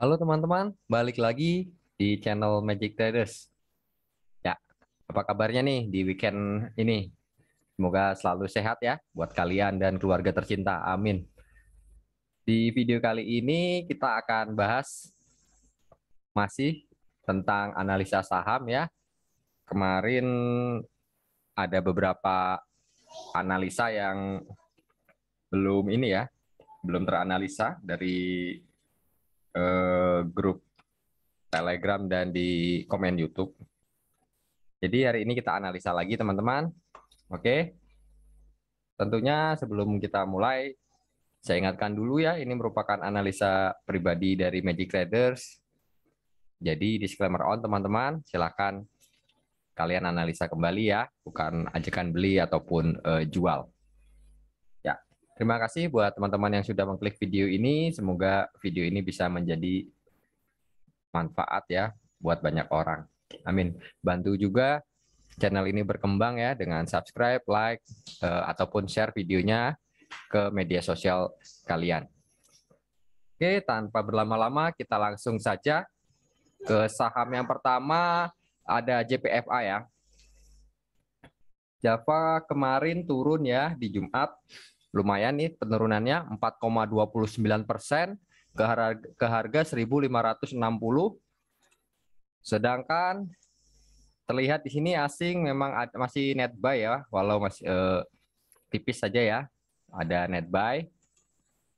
Halo teman-teman, balik lagi di channel Magic Traders. Ya, apa kabarnya nih di weekend ini? Semoga selalu sehat ya buat kalian dan keluarga tercinta. Amin. Di video kali ini kita akan bahas masih tentang analisa saham ya. Kemarin ada beberapa analisa yang belum ini ya, belum teranalisa dari uh, grup Telegram dan di komen YouTube. Jadi hari ini kita analisa lagi teman-teman. Oke. Tentunya sebelum kita mulai, saya ingatkan dulu ya, ini merupakan analisa pribadi dari Magic Traders. Jadi disclaimer on teman-teman, silakan kalian analisa kembali ya, bukan ajakan beli ataupun uh, jual. Terima kasih buat teman-teman yang sudah mengklik video ini. Semoga video ini bisa menjadi manfaat ya buat banyak orang. Amin. Bantu juga channel ini berkembang ya dengan subscribe, like, eh, ataupun share videonya ke media sosial kalian. Oke, tanpa berlama-lama kita langsung saja ke saham yang pertama ada JPFA ya. Java kemarin turun ya di Jumat Lumayan nih penurunannya 4,29 persen ke harga, ke harga 1.560. Sedangkan terlihat di sini asing memang masih net buy ya, walau masih eh, tipis saja ya. Ada net buy.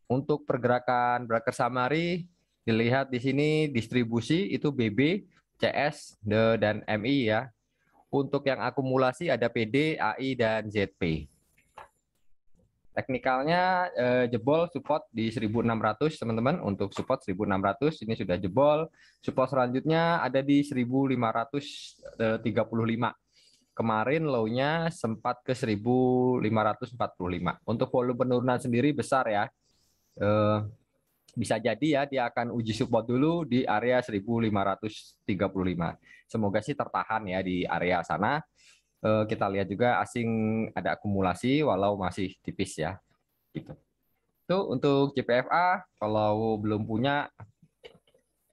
Untuk pergerakan broker Samari dilihat di sini distribusi itu BB, CS, D dan MI ya. Untuk yang akumulasi ada PD, AI dan ZP. Teknikalnya eh, jebol support di 1600 teman-teman untuk support 1600 ini sudah jebol. Support selanjutnya ada di 1535. Eh, Kemarin low-nya sempat ke 1545. Untuk volume penurunan sendiri besar ya. Eh, bisa jadi ya dia akan uji support dulu di area 1535. Semoga sih tertahan ya di area sana. Eh, kita lihat juga asing ada akumulasi walau masih tipis ya. Gitu. Itu untuk CPFA kalau belum punya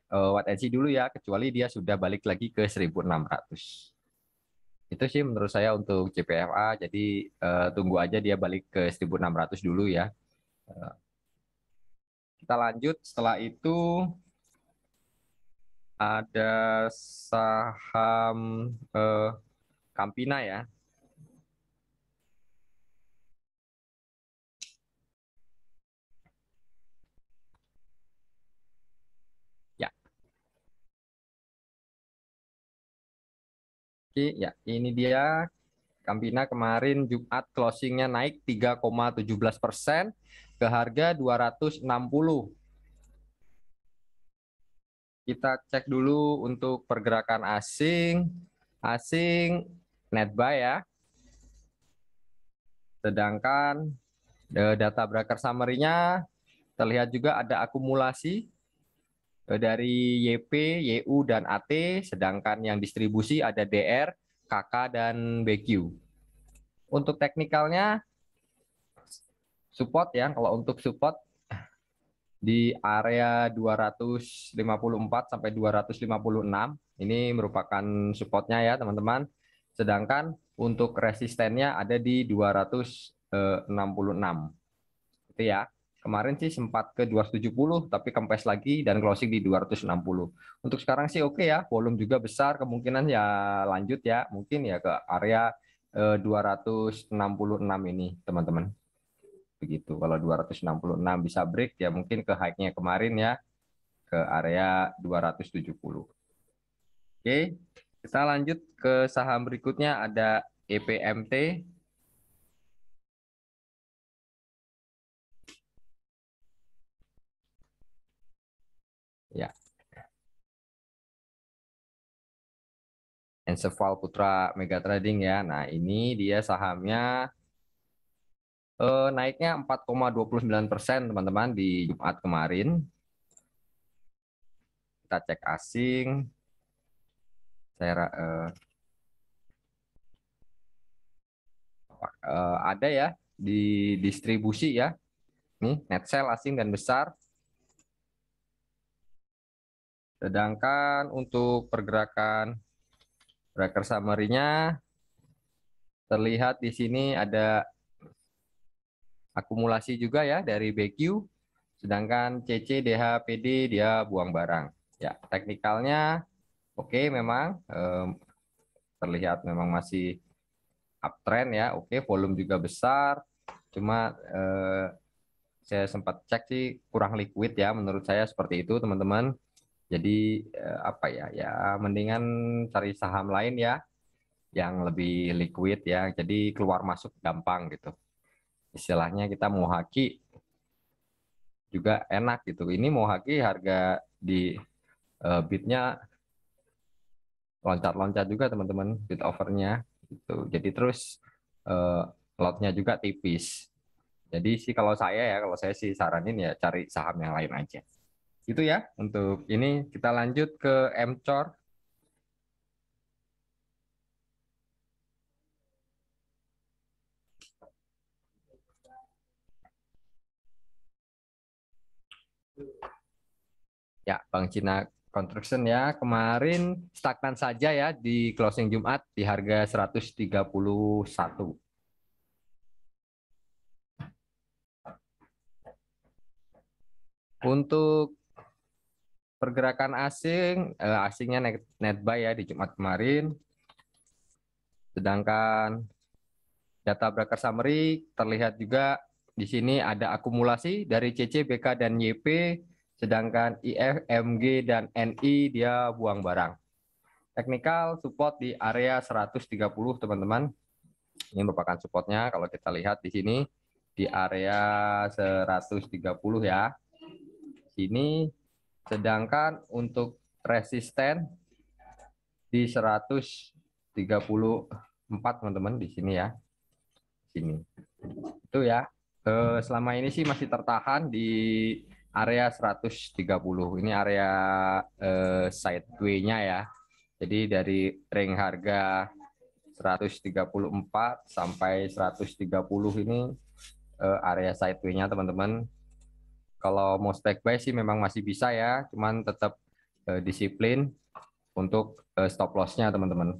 uh, eh, what and see dulu ya kecuali dia sudah balik lagi ke 1600. Itu sih menurut saya untuk CPFA jadi uh, tunggu aja dia balik ke 1600 dulu ya. kita lanjut setelah itu ada saham eh, Kampina ya. Ya. Oke, ya, ini dia Kampina kemarin Jumat closingnya naik 3,17 persen ke harga 260. Kita cek dulu untuk pergerakan asing. Asing netbuy ya. Sedangkan eh, data broker summary-nya terlihat juga ada akumulasi eh, dari YP, YU, dan AT, sedangkan yang distribusi ada DR, KK, dan BQ. Untuk teknikalnya, support ya, kalau untuk support di area 254 sampai 256, ini merupakan supportnya ya teman-teman. Sedangkan untuk resistennya ada di 266. Eh, Itu ya. Kemarin sih sempat ke 270 tapi kempes lagi dan closing di 260. Untuk sekarang sih oke okay ya, volume juga besar, kemungkinan ya lanjut ya, mungkin ya ke area 266 eh, ini, teman-teman. Begitu. Kalau 266 bisa break ya mungkin ke high-nya kemarin ya ke area 270. Oke. Okay. Kita lanjut ke saham berikutnya ada EPMT. Ya. Enceval Putra Mega Trading ya. Nah, ini dia sahamnya eh, naiknya 4,29 persen teman-teman di Jumat kemarin. Kita cek asing saya uh, uh, ada ya di distribusi ya. Nih, net sale asing dan besar. Sedangkan untuk pergerakan breaker summary-nya terlihat di sini ada akumulasi juga ya dari BQ. Sedangkan CC, DH, PD dia buang barang. Ya, teknikalnya Oke, memang um, terlihat memang masih uptrend ya. Oke, volume juga besar. Cuma uh, saya sempat cek sih kurang liquid ya menurut saya seperti itu, teman-teman. Jadi uh, apa ya? Ya mendingan cari saham lain ya yang lebih liquid ya. Jadi keluar masuk gampang gitu. Istilahnya kita mau haki juga enak gitu. Ini mau haki harga di uh, eh, bitnya loncat-loncat juga teman-teman bit overnya gitu. Jadi terus uh, eh, lotnya juga tipis. Jadi sih kalau saya ya kalau saya sih saranin ya cari saham yang lain aja. Itu ya untuk ini kita lanjut ke MCOR Ya, Bang Cina Construction ya. Kemarin stagnan saja ya di closing Jumat di harga 131. Untuk pergerakan asing, eh, asingnya net, net buy ya di Jumat kemarin. Sedangkan data broker summary terlihat juga di sini ada akumulasi dari CC, BK, dan YP Sedangkan IF, MG, dan NI dia buang barang. Technical support di area 130 teman-teman. Ini merupakan supportnya kalau kita lihat di sini di area 130 ya. Sini sedangkan untuk resisten di 134 teman-teman di sini ya. Sini. Itu ya. Eh, selama ini sih masih tertahan di area 130. Ini area eh, sideway-nya ya. Jadi dari ring harga 134 sampai 130 ini eh, area sideway-nya teman-teman. Kalau mau stack buy sih memang masih bisa ya, cuman tetap eh, disiplin untuk eh, stop loss-nya teman-teman.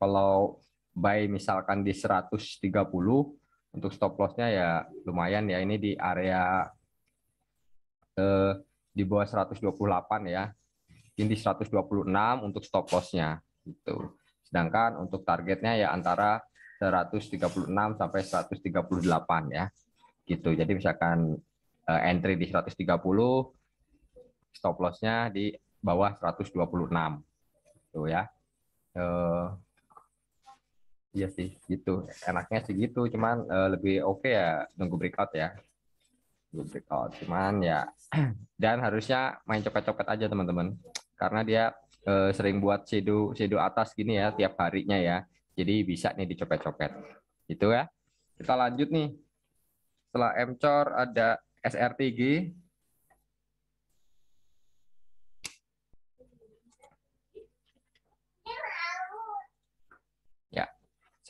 Kalau buy misalkan di 130 untuk stop loss-nya ya lumayan ya ini di area eh, di bawah 128 ya. Ini 126 untuk stop loss-nya gitu. Sedangkan untuk targetnya ya antara 136 sampai 138 ya. Gitu. Jadi misalkan eh, entry di 130 stop loss-nya di bawah 126. Tuh gitu ya. Eh, Iya sih, gitu. Enaknya sih gitu, cuman uh, lebih oke okay ya nunggu breakout ya good gitu, breakout cuman ya dan harusnya main copet-copet aja teman-teman karena dia eh, sering buat shadow shadow atas gini ya tiap harinya ya jadi bisa nih dicopet-copet itu ya kita lanjut nih setelah mcor ada srtg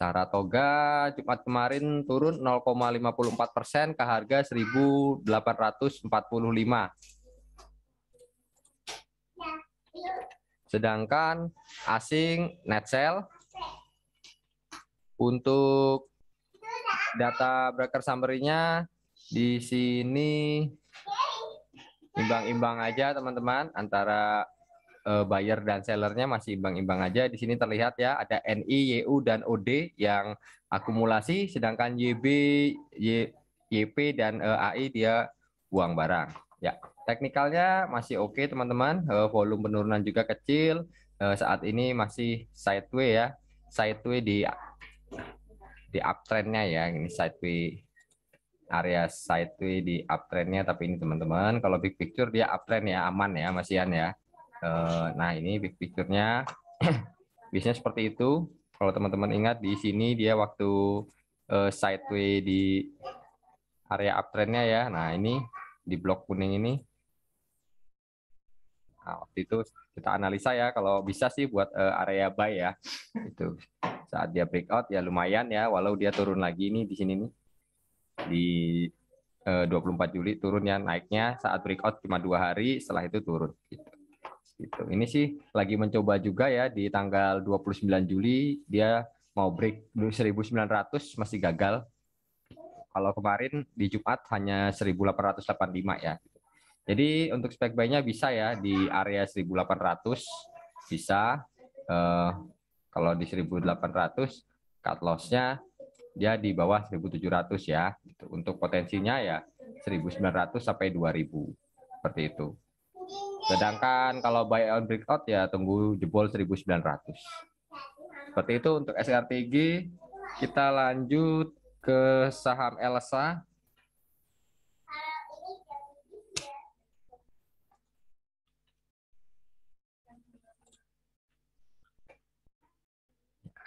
Saratoga Jumat kemarin turun 0,54 persen ke harga 1.845. Sedangkan asing net sell untuk data broker summary-nya di sini imbang-imbang aja teman-teman antara uh, buyer dan sellernya masih imbang-imbang aja. Di sini terlihat ya ada NI, YU dan OD yang akumulasi, sedangkan YB, y, YP dan uh, eh, AI dia buang barang. Ya, teknikalnya masih oke okay, teman-teman. Uh, volume penurunan juga kecil. Uh, saat ini masih sideways ya, sideways di di uptrendnya ya. Ini sideways area sideways di uptrendnya tapi ini teman-teman kalau big picture dia uptrend ya aman ya masihan ya Eh, nah, ini big picture-nya. Biasanya seperti itu. Kalau teman-teman ingat, di sini dia waktu eh, sideways di area uptrend-nya ya. Nah, ini di blok kuning ini. Nah, waktu itu kita analisa ya, kalau bisa sih buat eh, area buy ya. Itu saat dia breakout ya lumayan ya, walau dia turun lagi ini di sini nih di 24 Juli turun ya naiknya saat breakout cuma dua hari setelah itu turun gitu. Gitu. Ini sih lagi mencoba juga ya di tanggal 29 Juli dia mau break 1900 masih gagal. Kalau kemarin di Jumat hanya 1885 ya. Jadi untuk spek buy-nya bisa ya di area 1800 bisa eh, kalau di 1800 cut loss-nya dia di bawah 1700 ya. Gitu. Untuk potensinya ya 1900 sampai 2000. Seperti itu. Sedangkan kalau buy on breakout ya tunggu jebol 1900. Seperti itu untuk SRTG. Kita lanjut ke saham Elsa.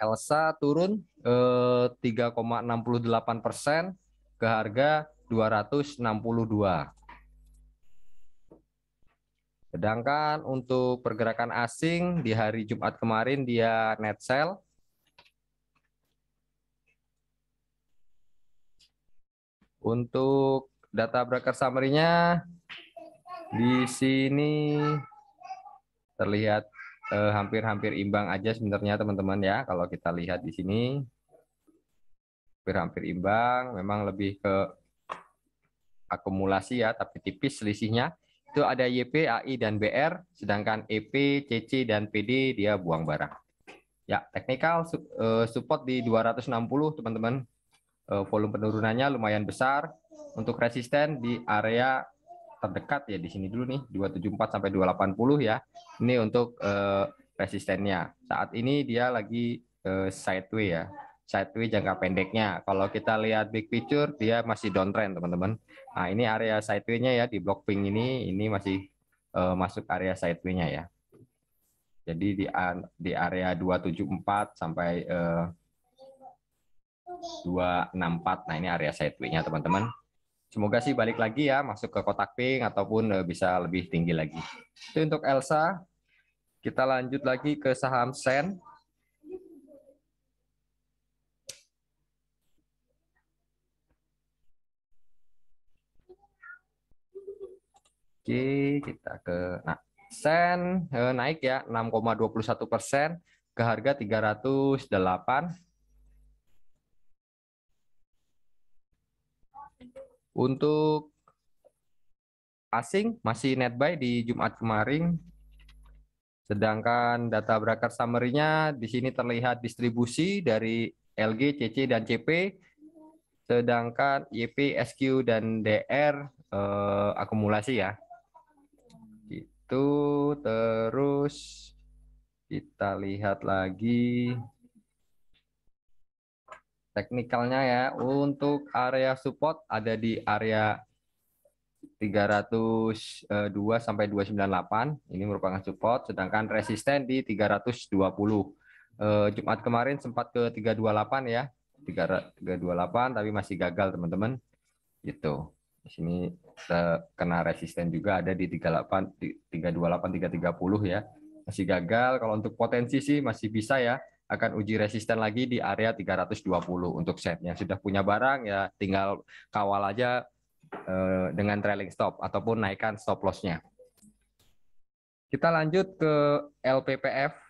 Elsa turun eh, 3,68 persen ke harga 262. Sedangkan untuk pergerakan asing di hari Jumat kemarin dia net sell. Untuk data broker summary-nya di sini terlihat eh, hampir-hampir eh, imbang aja sebenarnya teman-teman ya kalau kita lihat di sini hampir-hampir imbang memang lebih ke akumulasi ya tapi tipis selisihnya itu ada YP, AI, dan BR, sedangkan EP, CC, dan PD dia buang barang. Ya, teknikal eh, support di 260, teman-teman. Eh, volume penurunannya lumayan besar. Untuk resisten di area terdekat ya di sini dulu nih 274 sampai 280 ya. Ini untuk eh, resistennya. Saat ini dia lagi sideways ya sideways jangka pendeknya. Kalau kita lihat big picture, dia masih downtrend, teman-teman. Nah, ini area sideways-nya ya di block pink ini, ini masih uh, masuk area sideways-nya ya. Jadi di di area 274 sampai uh, eh, 264. Nah, ini area sideways-nya, teman-teman. Semoga sih balik lagi ya, masuk ke kotak pink ataupun uh, bisa lebih tinggi lagi. Itu untuk Elsa. Kita lanjut lagi ke saham Sen. Oke, kita ke nah, sen eh, naik ya 6,21 persen ke harga 308. Untuk asing masih net buy di Jumat kemarin. Sedangkan data broker summary-nya di sini terlihat distribusi dari LG, CC, dan CP. Sedangkan YP, SQ, dan DR eh, akumulasi ya itu terus kita lihat lagi teknikalnya ya untuk area support ada di area 302 eh, sampai 298 ini merupakan support sedangkan resisten di 320 eh, Jumat kemarin sempat ke 328 ya 328 tapi masih gagal teman-teman gitu di sini kena resisten juga ada di 38 328 330 ya. Masih gagal. Kalau untuk potensi sih masih bisa ya. Akan uji resisten lagi di area 320 untuk setnya. Sudah punya barang ya tinggal kawal aja eh, dengan trailing stop ataupun naikkan stop loss-nya. Kita lanjut ke LPPF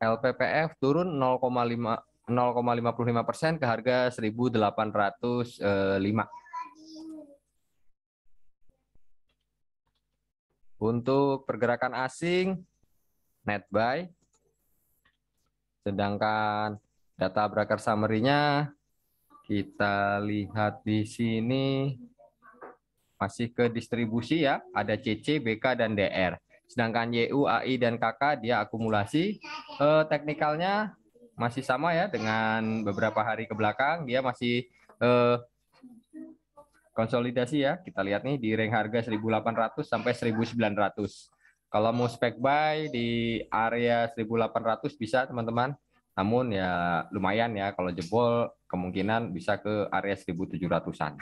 LPPF turun 0,5 persen ke harga 1.805. Eh, Untuk pergerakan asing net buy, sedangkan data broker summary-nya kita lihat di sini masih ke distribusi ya, ada CC, BK, dan DR. Sedangkan YU, AI, dan KK dia akumulasi. Eh, teknikalnya masih sama ya dengan beberapa hari ke belakang. Dia masih eh, konsolidasi ya. Kita lihat nih di range harga 1800 sampai 1900. Kalau mau spek buy di area 1800 bisa teman-teman. Namun ya lumayan ya kalau jebol kemungkinan bisa ke area 1700-an.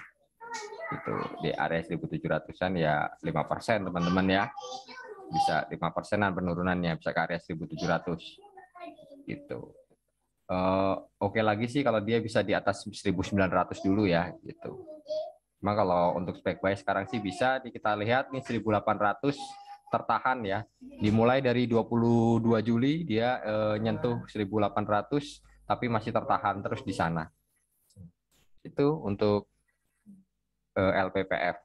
Itu di area 1700-an ya 5% teman-teman ya bisa lima persenan penurunannya bisa ke area 1700 gitu uh, oke okay lagi sih kalau dia bisa di atas 1900 dulu ya gitu Cuma kalau untuk spek buy sekarang sih bisa kita lihat nih 1800 tertahan ya. Dimulai dari 22 Juli dia uh, nyentuh 1800 tapi masih tertahan terus di sana. Itu untuk uh, eh, LPPF.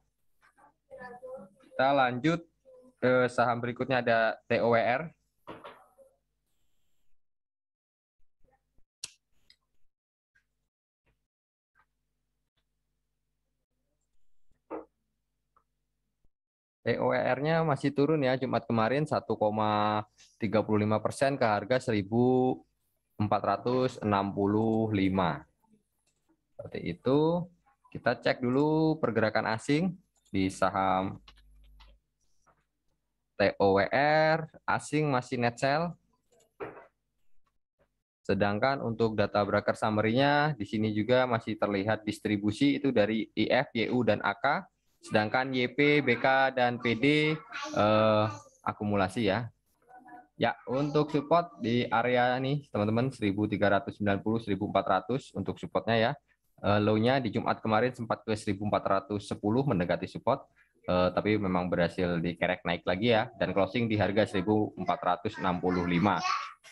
Kita lanjut saham berikutnya ada TOWR. TOER-nya masih turun ya Jumat kemarin 1,35 persen ke harga 1.465. Seperti itu, kita cek dulu pergerakan asing di saham TOWR, asing masih net sell. Sedangkan untuk data broker summary-nya di sini juga masih terlihat distribusi itu dari IF, YU, dan AK. Sedangkan YP, BK, dan PD eh, akumulasi ya. Ya, untuk support di area nih teman-teman 1390 1400 untuk supportnya ya. Eh, low-nya di Jumat kemarin sempat ke 1410 mendekati support uh, tapi memang berhasil dikerek naik lagi ya dan closing di harga 1465.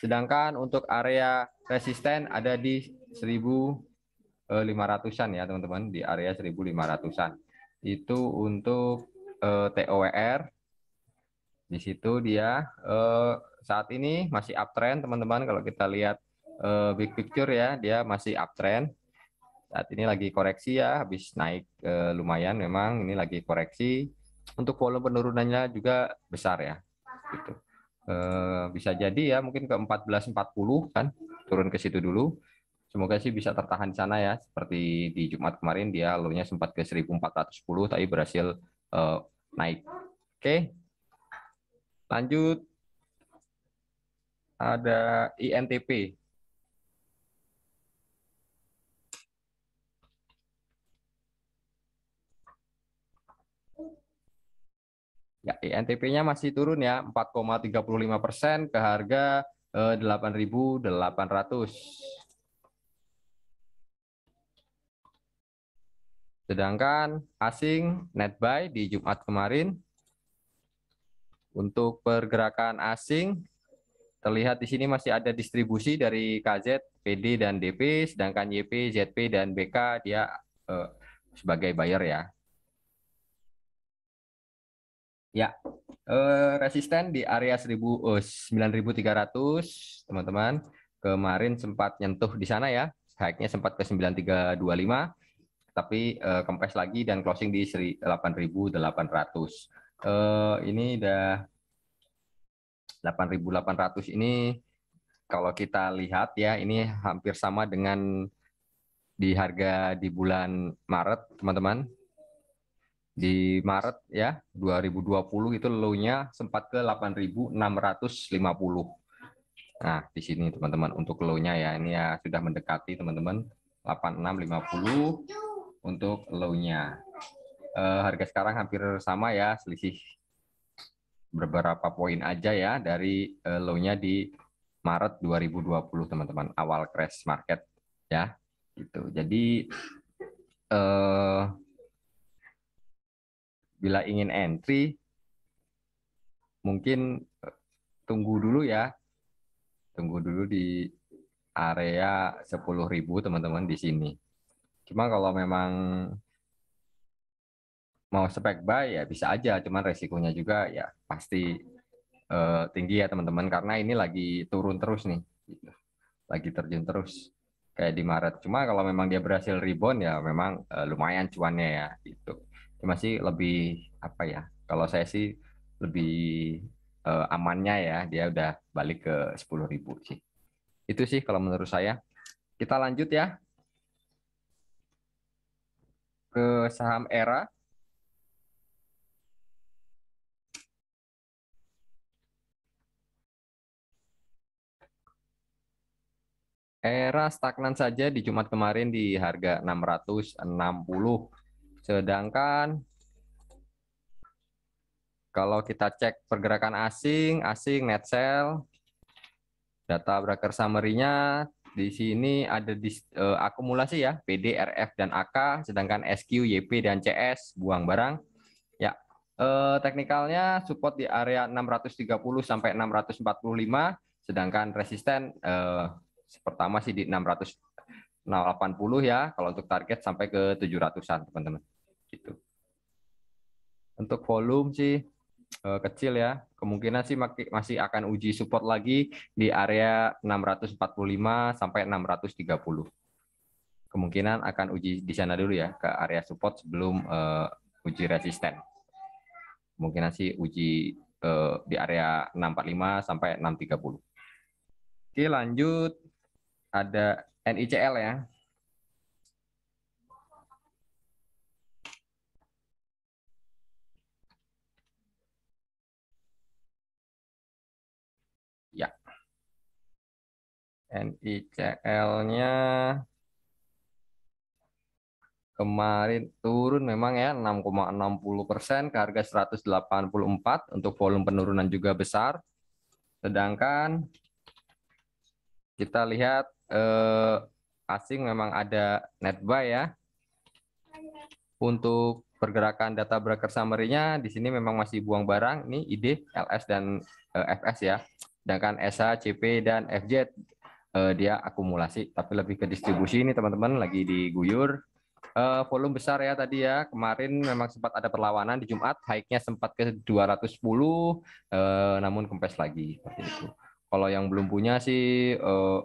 Sedangkan untuk area resisten ada di 1500-an eh, ya teman-teman di area 1500-an. Itu untuk uh, eh, TOWR di situ dia uh, saat ini masih uptrend teman-teman kalau kita lihat uh, big picture ya dia masih uptrend saat ini lagi koreksi ya, habis naik eh, lumayan memang ini lagi koreksi. Untuk volume penurunannya juga besar ya. Gitu. Eh, bisa jadi ya mungkin ke 14.40 kan turun ke situ dulu. Semoga sih bisa tertahan di sana ya. Seperti di Jumat kemarin dia low sempat ke 1410 tapi berhasil eh, naik. Oke. Lanjut ada INTP Ya, INTP-nya e masih turun ya, 4,35 persen ke harga eh, 8.800. Sedangkan asing net buy di Jumat kemarin untuk pergerakan asing terlihat di sini masih ada distribusi dari KZ, PD dan DP sedangkan YP, ZP dan BK dia eh, sebagai buyer ya. Ya, eh, resisten di area 1000, eh, 9300, teman-teman. Kemarin sempat nyentuh di sana ya, high-nya sempat ke 9325, tapi eh, kempes lagi dan closing di 8800. Eh, ini udah 8800 ini kalau kita lihat ya, ini hampir sama dengan di harga di bulan Maret, teman-teman di Maret ya 2020 itu low-nya sempat ke 8.650. Nah, di sini teman-teman untuk low-nya ya ini ya sudah mendekati teman-teman 8650 untuk low-nya. Eh, harga sekarang hampir sama ya, selisih beberapa poin aja ya dari eh, low-nya di Maret 2020 teman-teman, awal crash market ya. Gitu. Jadi eh bila ingin entry mungkin eh, tunggu dulu ya. Tunggu dulu di area 10.000 teman-teman di sini. Cuma kalau memang mau spek buy ya bisa aja, cuman resikonya juga ya pasti eh, tinggi ya teman-teman karena ini lagi turun terus nih. Gitu. Lagi terjun terus kayak di Maret. Cuma kalau memang dia berhasil rebound ya memang eh, lumayan cuannya ya itu masih lebih apa ya kalau saya sih lebih uh, amannya ya dia udah balik ke 10.000 sih itu sih kalau menurut saya kita lanjut ya ke saham era era stagnan saja di Jumat kemarin di harga 660 Sedangkan kalau kita cek pergerakan asing, asing net sell, data broker summary-nya di sini ada di, uh, eh, akumulasi ya, PD, RF, dan AK, sedangkan SQ, YP, dan CS, buang barang. Ya, Uh, teknikalnya support di area 630 sampai 645, sedangkan resisten uh, pertama sih di 680 ya, kalau untuk target sampai ke 700-an, teman-teman gitu. Untuk volume sih eh, kecil ya. Kemungkinan sih masih akan uji support lagi di area 645 sampai 630. Kemungkinan akan uji di sana dulu ya ke area support sebelum uh, uji resisten. Kemungkinan sih uji uh, di area 645 sampai 630. Oke, lanjut ada NICL ya. NICL-nya kemarin turun memang ya 6,60 persen ke harga 184 untuk volume penurunan juga besar. Sedangkan kita lihat eh, asing memang ada net buy ya. Untuk pergerakan data broker summary-nya di sini memang masih buang barang. Ini ID, LS dan eh, FS ya. Sedangkan SA, CP dan FJ uh, dia akumulasi tapi lebih ke distribusi ini teman-teman lagi diguyur uh, volume besar ya tadi ya kemarin memang sempat ada perlawanan di Jumat high-nya sempat ke 210 uh, eh, namun kempes lagi seperti itu kalau yang belum punya sih uh,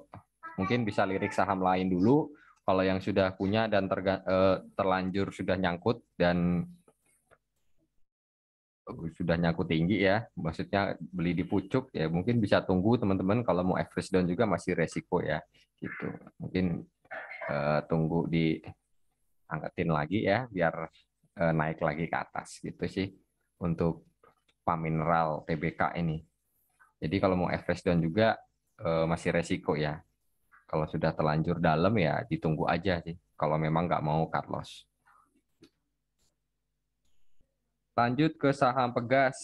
mungkin bisa lirik saham lain dulu kalau yang sudah punya dan terga, uh, terlanjur sudah nyangkut dan sudah nyaku tinggi ya, maksudnya beli di pucuk ya mungkin bisa tunggu teman-teman kalau mau average down juga masih resiko ya gitu. Mungkin uh, tunggu di angkatin lagi ya biar uh, naik lagi ke atas gitu sih untuk pam mineral TBK ini. Jadi kalau mau average down juga uh, masih resiko ya. Kalau sudah terlanjur dalam ya ditunggu aja sih kalau memang nggak mau cut loss. Lanjut ke saham pegas.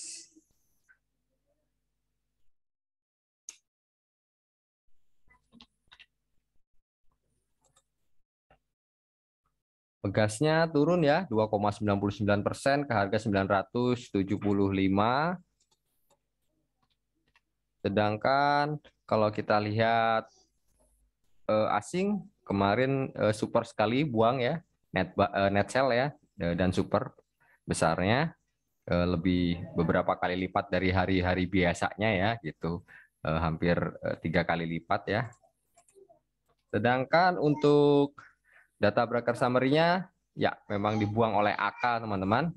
Pegasnya turun ya 2,99 persen ke harga 975. Sedangkan kalau kita lihat eh, asing kemarin eh, super sekali buang ya net eh, net sell ya eh, dan super besarnya eh, lebih beberapa kali lipat dari hari-hari biasanya ya gitu eh, hampir eh, tiga kali lipat ya sedangkan untuk data broker summary-nya ya memang dibuang oleh AK teman-teman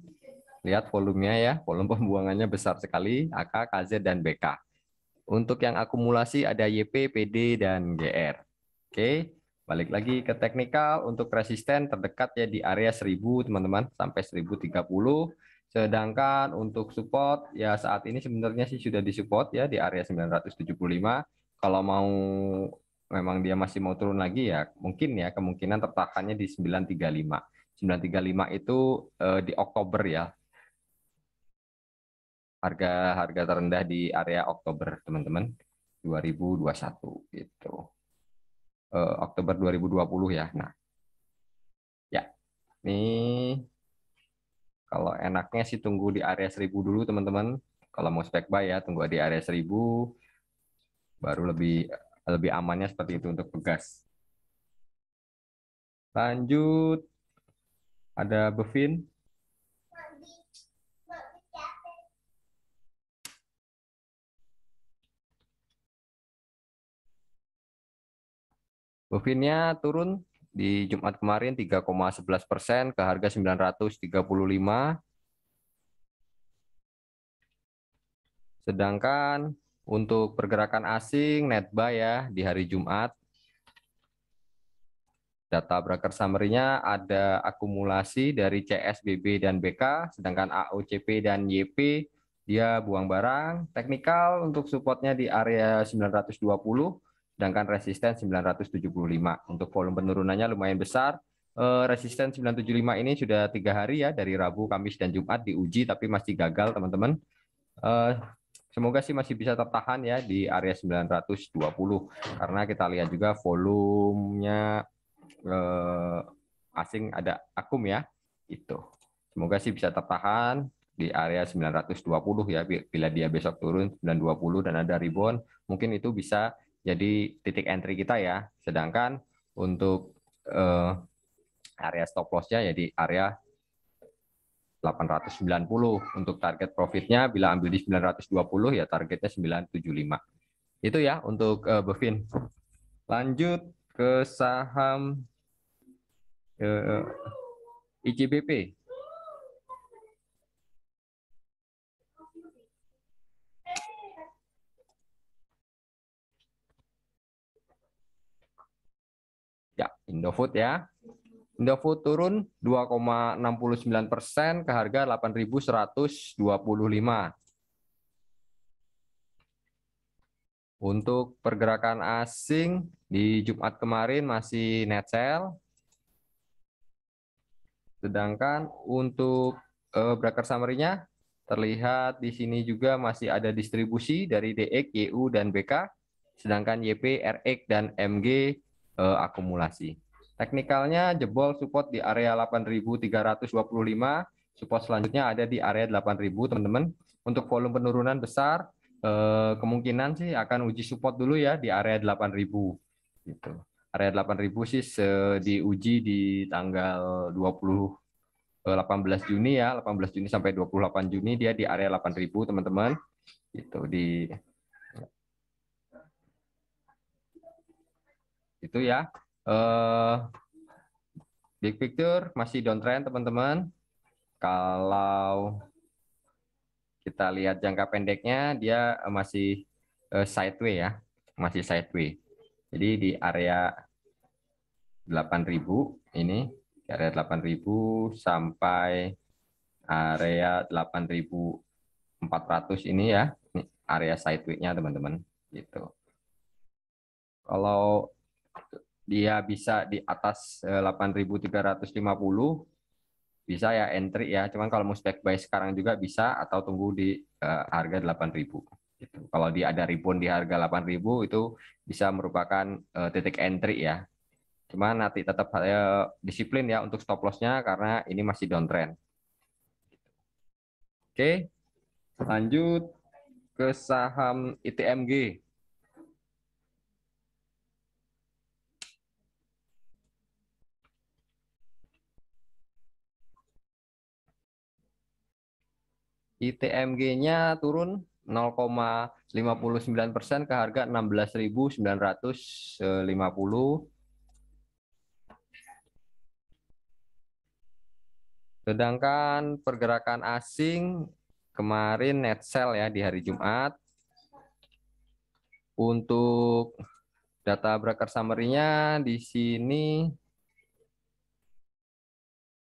lihat volumenya ya volume pembuangannya besar sekali AK KZ dan BK untuk yang akumulasi ada YP PD dan GR oke Balik lagi ke teknikal untuk resisten terdekat ya di area 1000 teman-teman sampai 1030. Sedangkan untuk support ya saat ini sebenarnya sih sudah disupport ya di area 975. Kalau mau memang dia masih mau turun lagi ya mungkin ya kemungkinan tertahannya di 935. 935 itu eh, di Oktober ya. Harga harga terendah di area Oktober, teman-teman. 2021 gitu eh, Oktober 2020 ya. Nah, ya ini kalau enaknya sih tunggu di area 1000 dulu teman-teman. Kalau mau spek buy ya tunggu di area 1000 baru lebih lebih amannya seperti itu untuk pegas. Lanjut ada Bevin. Bovinnya turun di Jumat kemarin 3,11 persen ke harga 935. Sedangkan untuk pergerakan asing net buy ya di hari Jumat. Data broker summary-nya ada akumulasi dari CSBB dan BK, sedangkan AOCP dan YP dia buang barang. Teknikal untuk supportnya di area 920, sedangkan resisten 975. Untuk volume penurunannya lumayan besar. Eh, resisten 975 ini sudah tiga hari ya dari Rabu, Kamis, dan Jumat diuji tapi masih gagal teman-teman. Eh, semoga sih masih bisa tertahan ya di area 920 karena kita lihat juga volumenya eh, asing ada akum ya itu. Semoga sih bisa tertahan di area 920 ya bila dia besok turun 920 dan ada rebound mungkin itu bisa jadi titik entry kita ya. Sedangkan untuk uh, area stop loss-nya jadi ya area 890 untuk target profitnya bila ambil di 920 ya targetnya 975. Itu ya untuk uh, Bevin. Lanjut ke saham uh, eh, ICBP. Ya, Indofood ya. Indofood turun 2,69 persen ke harga 8.125. Untuk pergerakan asing di Jumat kemarin masih net sell. Sedangkan untuk uh, eh, broker summary-nya terlihat di sini juga masih ada distribusi dari DX, YU, dan BK. Sedangkan YP, RX, dan MG uh, akumulasi. Teknikalnya jebol support di area 8325, support selanjutnya ada di area 8000 teman-teman. Untuk volume penurunan besar uh, kemungkinan sih akan uji support dulu ya di area 8000 gitu. Area 8000 sih diuji di tanggal 20 18 eh, Juni ya, 18 Juni sampai 28 Juni dia di area 8000 teman-teman. Itu di Itu ya. Uh, big picture masih downtrend teman-teman. Kalau kita lihat jangka pendeknya dia masih uh, sideways ya, masih sideways. Jadi di area 8000 ini di area 8000 sampai area 8400 ini ya. Ini area sideways-nya teman-teman gitu. Kalau dia bisa di atas 8.350 eh, bisa ya entry ya. Cuman kalau mau spec buy sekarang juga bisa atau tunggu di uh, harga 8.000 gitu. Kalau dia ada rebound di harga 8.000 itu bisa merupakan uh, titik entry ya. Cuman nanti tetap uh, disiplin ya untuk stop lossnya karena ini masih downtrend. Oke. Lanjut ke saham ITMG. ITMG-nya turun 0,59 persen ke harga 16.950. Sedangkan pergerakan asing kemarin net sell ya di hari Jumat. Untuk data broker summary-nya di sini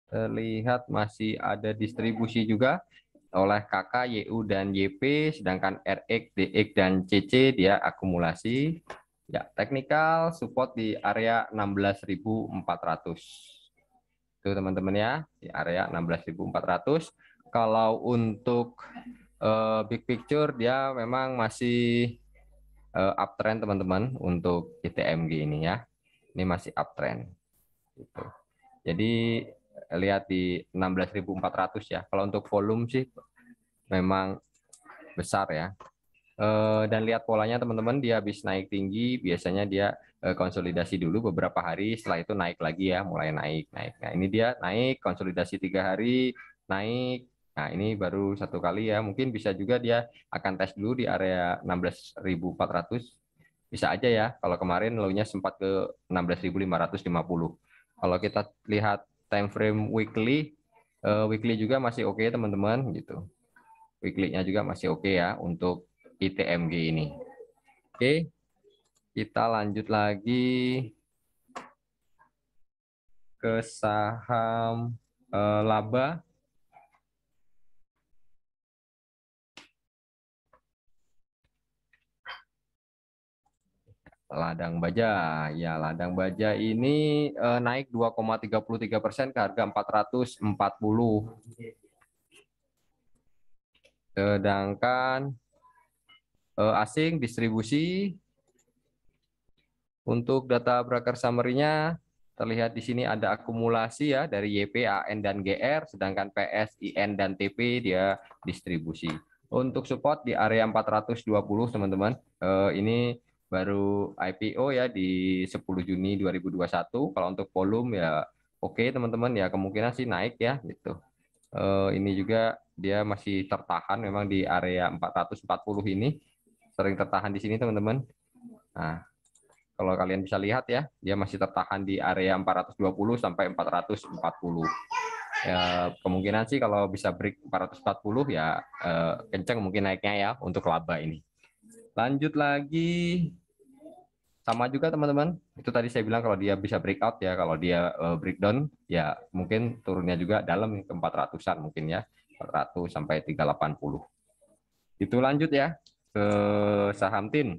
terlihat masih ada distribusi juga oleh KK, YU, dan YP, sedangkan RX, DX, dan CC dia akumulasi. Ya, teknikal support di area 16.400. Itu teman-teman ya, di area 16.400. Kalau untuk uh, big picture dia memang masih uh, uptrend teman-teman untuk ITMG ini ya. Ini masih uptrend. Gitu. Jadi lihat di 16.400 ya. Kalau untuk volume sih memang besar ya. Eh, dan lihat polanya teman-teman, dia habis naik tinggi, biasanya dia eh, konsolidasi dulu beberapa hari, setelah itu naik lagi ya, mulai naik, naik. Nah ini dia naik, konsolidasi tiga hari, naik, Nah, ini baru satu kali ya. Mungkin bisa juga dia akan tes dulu di area 16.400. Bisa aja ya. Kalau kemarin low-nya sempat ke 16.550. Kalau kita lihat time frame weekly uh, weekly juga masih oke okay, teman-teman gitu Weeklynya juga masih oke okay ya untuk ITMG ini oke okay. kita lanjut lagi ke saham uh, laba Ladang baja, ya ladang baja ini eh, naik 2,33 persen ke harga 440. Sedangkan eh, asing distribusi untuk data broker summary-nya terlihat di sini ada akumulasi ya dari YP, AN dan GR, sedangkan PS, IN dan TP dia distribusi. Untuk support di area 420 teman-teman, eh, ini baru IPO ya di 10 Juni 2021. Kalau untuk volume ya oke okay, teman-teman ya kemungkinan sih naik ya gitu. Uh, ini juga dia masih tertahan memang di area 440 ini sering tertahan di sini teman-teman. Nah, kalau kalian bisa lihat ya, dia masih tertahan di area 420 sampai 440. Ya, kemungkinan sih kalau bisa break 440 ya eh, kenceng mungkin naiknya ya untuk laba ini. Lanjut lagi. Sama juga teman-teman. Itu tadi saya bilang kalau dia bisa breakout ya, kalau dia eh, breakdown ya mungkin turunnya juga dalam ke 400-an mungkin ya. 400 sampai 380. Itu lanjut ya ke saham tin.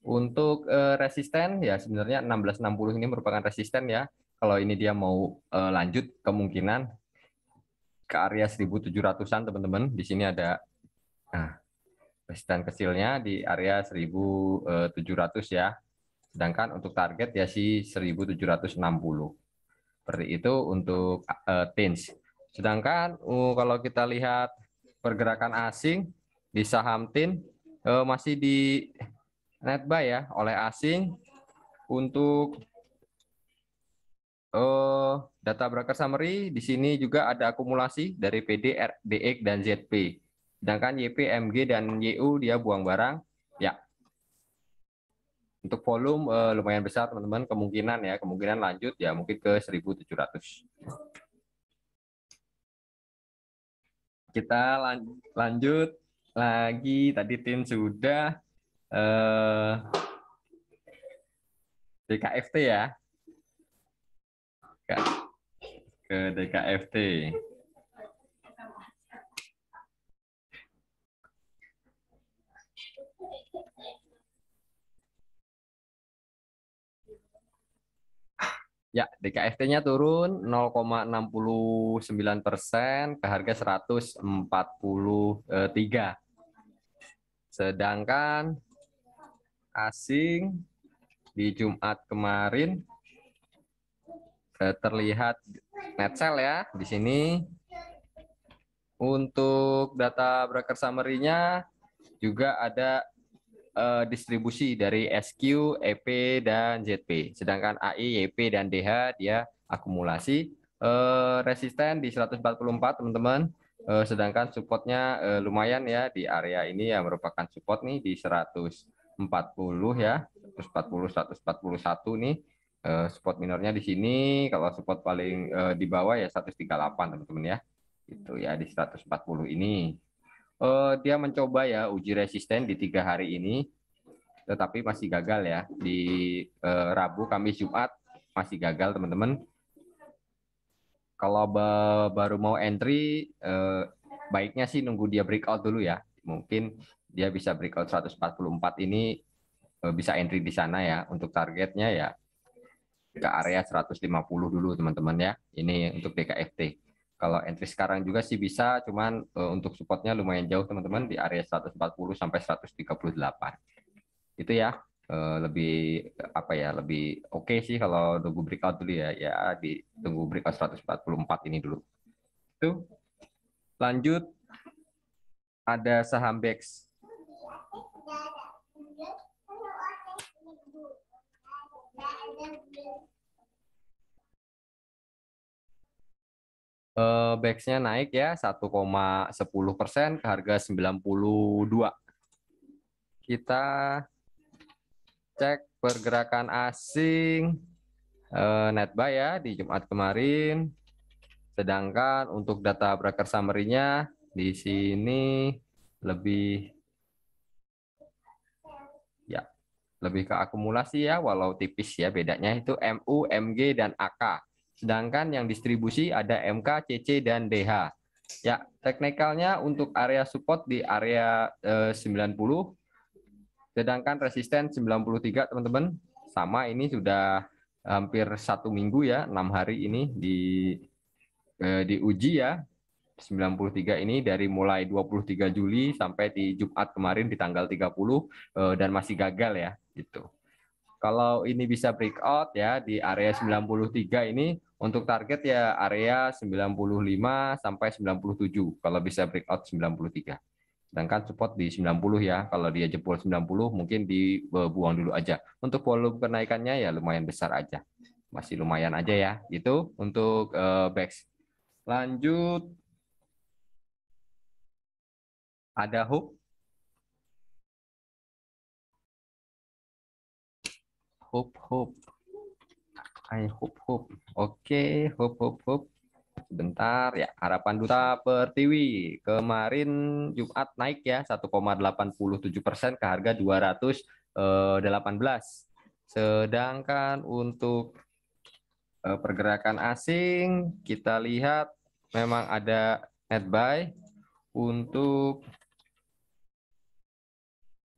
Untuk uh, resisten ya sebenarnya 1660 ini merupakan resisten ya. Kalau ini dia mau uh, lanjut kemungkinan ke area 1700-an teman-teman. Di sini ada nah, resisten kecilnya di area 1700 eh, ya. Sedangkan untuk target ya si 1760. Seperti itu untuk uh, TINS. Sedangkan uh, kalau kita lihat pergerakan asing di saham tin uh, masih di net buy ya oleh asing untuk uh, data broker summary di sini juga ada akumulasi dari PD, RDX dan ZP. Sedangkan YP, MG dan YU dia buang barang. Ya. Untuk volume uh, lumayan besar teman-teman kemungkinan ya, kemungkinan lanjut ya mungkin ke 1700. Kita lanjut lagi tadi tim sudah Eh, DKFT ya. Ke DKFT. Ya, DKFT-nya turun 0,69 persen ke harga 143. Sedangkan asing di Jumat kemarin eh, terlihat terlihat netsel ya di sini. Untuk data broker summary-nya juga ada uh, distribusi dari SQ, EP, dan ZP. Sedangkan AI, YP, dan DH dia akumulasi uh, resisten di 144 teman-teman. Uh, sedangkan supportnya uh, lumayan ya di area ini ya merupakan support nih di 100. 40 ya. 140 141 nih eh, support minornya di sini kalau support paling eh, di bawah ya 138 teman-teman ya. Itu ya di 140 ini. Eh, dia mencoba ya uji resisten di tiga hari ini tetapi masih gagal ya di Rabu, Kamis, Jumat masih gagal teman-teman. Kalau baru mau entry baiknya sih nunggu dia breakout dulu ya. Mungkin dia bisa breakout 144 ini eh, bisa entry di sana ya untuk targetnya ya ke area 150 dulu teman-teman ya ini untuk DKFT kalau entry sekarang juga sih bisa cuman eh, untuk supportnya lumayan jauh teman-teman di area 140 sampai 138 itu ya eh, lebih apa ya lebih oke okay sih kalau tunggu breakout dulu ya ya di tunggu breakout 144 ini dulu itu lanjut ada saham BEX Eh, backsnya naik ya 1,10 persen ke harga 92. Kita cek pergerakan asing eh, net buy ya di Jumat kemarin. Sedangkan untuk data broker summary-nya di sini lebih Lebih ke akumulasi ya, walau tipis ya bedanya itu MU, MG, dan AK. Sedangkan yang distribusi ada MK, CC, dan DH. Ya, teknikalnya untuk area support di area eh, 90, sedangkan resisten 93 teman-teman. Sama ini sudah hampir satu minggu ya, enam hari ini di eh, diuji ya 93 ini dari mulai 23 Juli sampai di Jumat kemarin di tanggal 30 puluh eh, dan masih gagal ya gitu. Kalau ini bisa breakout ya di area 93 ini untuk target ya area 95 sampai 97 kalau bisa breakout 93. Sedangkan support di 90 ya. Kalau dia jebol 90 mungkin dibuang dulu aja. Untuk volume kenaikannya ya lumayan besar aja. Masih lumayan aja ya. Itu untuk uh, backs. Lanjut ada hook hope hope. I hope hope. Oke, okay, hope hope hope. Sebentar ya, harapan duta pertiwi kemarin Jumat naik ya 1,87 persen ke harga 218. Eh, Sedangkan untuk eh, pergerakan asing kita lihat memang ada net buy untuk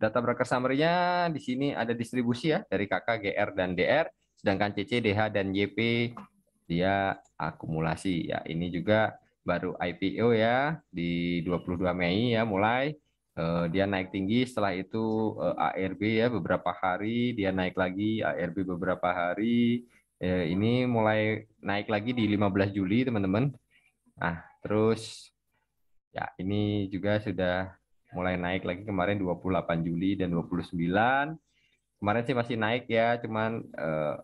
Data broker summary-nya di sini ada distribusi ya dari KK, GR dan DR, sedangkan CC, DH dan JP dia akumulasi ya. Ini juga baru IPO ya di 22 Mei ya mulai eh, dia naik tinggi setelah itu eh, ARB ya beberapa hari dia naik lagi ARB beberapa hari eh, ini mulai naik lagi di 15 Juli teman-teman. Nah, terus ya ini juga sudah mulai naik lagi kemarin 28 Juli dan 29. Kemarin sih masih naik ya, cuman eh,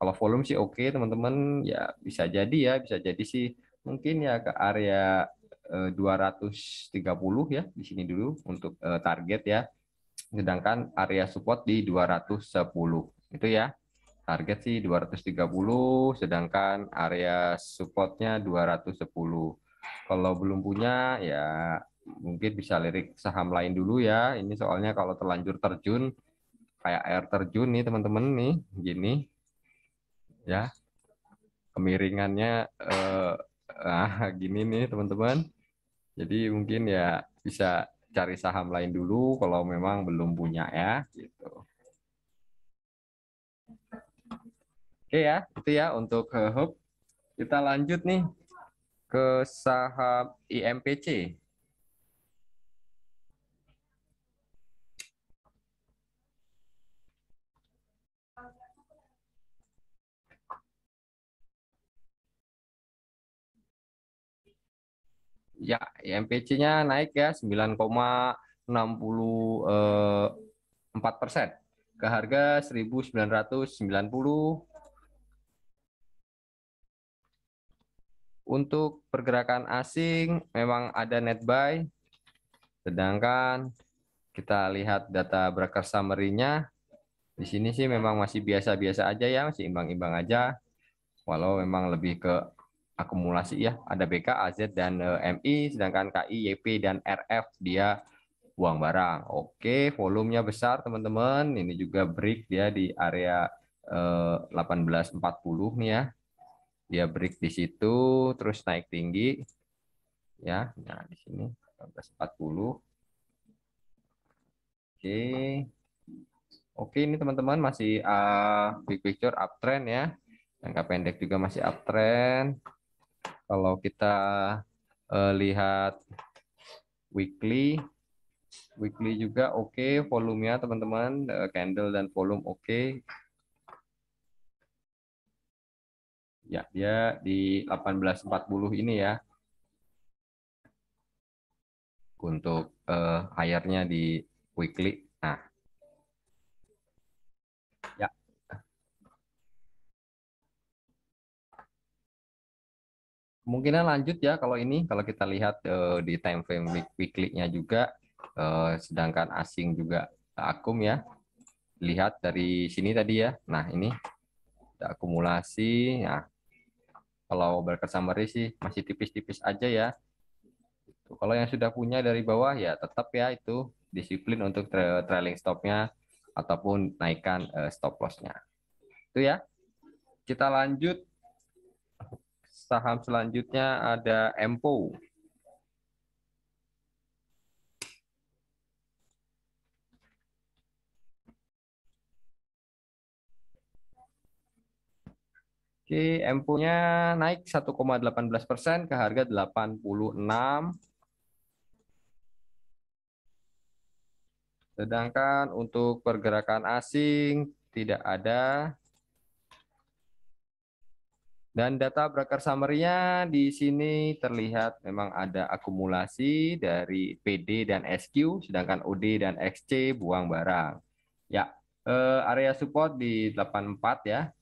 kalau volume sih oke teman-teman, ya bisa jadi ya, bisa jadi sih mungkin ya ke area eh, 230 ya di sini dulu untuk eh, target ya. Sedangkan area support di 210. Itu ya. Target sih 230, sedangkan area supportnya 210 kalau belum punya ya mungkin bisa lirik saham lain dulu ya. Ini soalnya kalau terlanjur terjun kayak air terjun nih teman-teman nih gini ya kemiringannya eh, nah gini nih teman-teman jadi mungkin ya bisa cari saham lain dulu kalau memang belum punya ya gitu oke ya itu ya untuk eh, hub kita lanjut nih ke saham IMPC ya MPC-nya naik ya 9,64 eh, persen ke harga 1.990 untuk pergerakan asing memang ada net buy sedangkan kita lihat data broker summary-nya di sini sih memang masih biasa-biasa aja ya masih imbang-imbang aja walau memang lebih ke akumulasi ya ada BK, AZ dan eh, MI sedangkan KI, YP dan RF dia buang barang. Oke, volumenya besar teman-teman. Ini juga break dia di area eh, empat 1840 nih ya. Dia break di situ terus naik tinggi. Ya, nah di sini 1840. Oke. Oke, ini teman-teman masih uh, ah, big picture uptrend ya. Jangka pendek juga masih uptrend. Kalau kita uh, lihat weekly, weekly juga oke okay, volumenya teman-teman, eh, candle dan volume oke. Okay. Ya, dia di 1840 ini ya. Untuk uh, eh, hire di weekly. kemungkinan lanjut ya kalau ini kalau kita lihat uh, di time frame weekly-nya juga uh, sedangkan asing juga akum ya lihat dari sini tadi ya nah ini akumulasi nah kalau berkesamari sih masih tipis-tipis aja ya kalau yang sudah punya dari bawah ya tetap ya itu disiplin untuk tra trailing stopnya ataupun naikkan uh, stop lossnya itu ya kita lanjut saham selanjutnya ada Empo. Oke, Empo nya naik 1,18 persen ke harga 86. Sedangkan untuk pergerakan asing tidak ada dan data broker summary-nya di sini terlihat memang ada akumulasi dari PD dan SQ, sedangkan OD dan XC buang barang. Ya, eh, area support di 84 ya.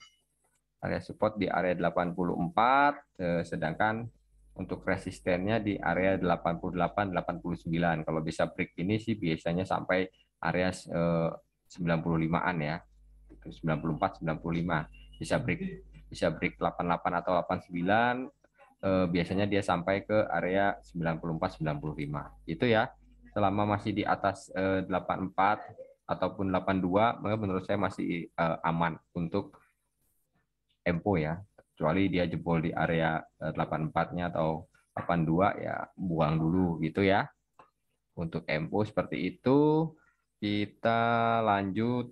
Area support di area 84, eh, sedangkan untuk resistennya di area 88, 89. Kalau bisa break ini sih biasanya sampai area eh, 95-an ya. 94, 95 bisa break bisa break 88 atau 89 eh, biasanya dia sampai ke area 94 95 itu ya selama masih di atas eh, 84 ataupun 82 maka menurut saya masih eh, aman untuk empo ya kecuali dia jebol di area 84-nya eh, atau 82 ya buang dulu gitu ya untuk empo seperti itu kita lanjut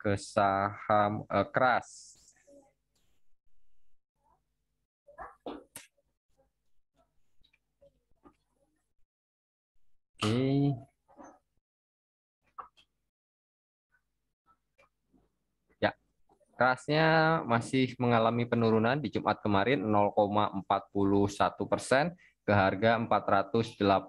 ke saham eh, keras okay. ya kerasnya masih mengalami penurunan di Jumat kemarin 0,41 persen ke harga 484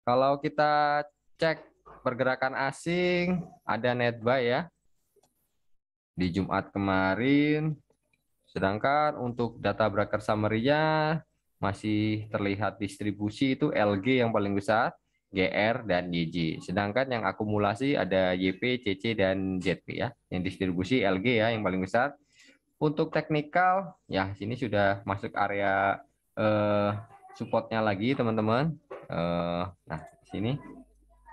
kalau kita cek pergerakan asing ada net buy ya di Jumat kemarin Sedangkan untuk data bracket summary-nya masih terlihat distribusi itu LG yang paling besar, GR dan YJ. Sedangkan yang akumulasi ada YP, CC dan ZP ya. Yang distribusi LG ya yang paling besar. Untuk teknikal ya sini sudah masuk area eh, supportnya lagi teman-teman. Eh, nah sini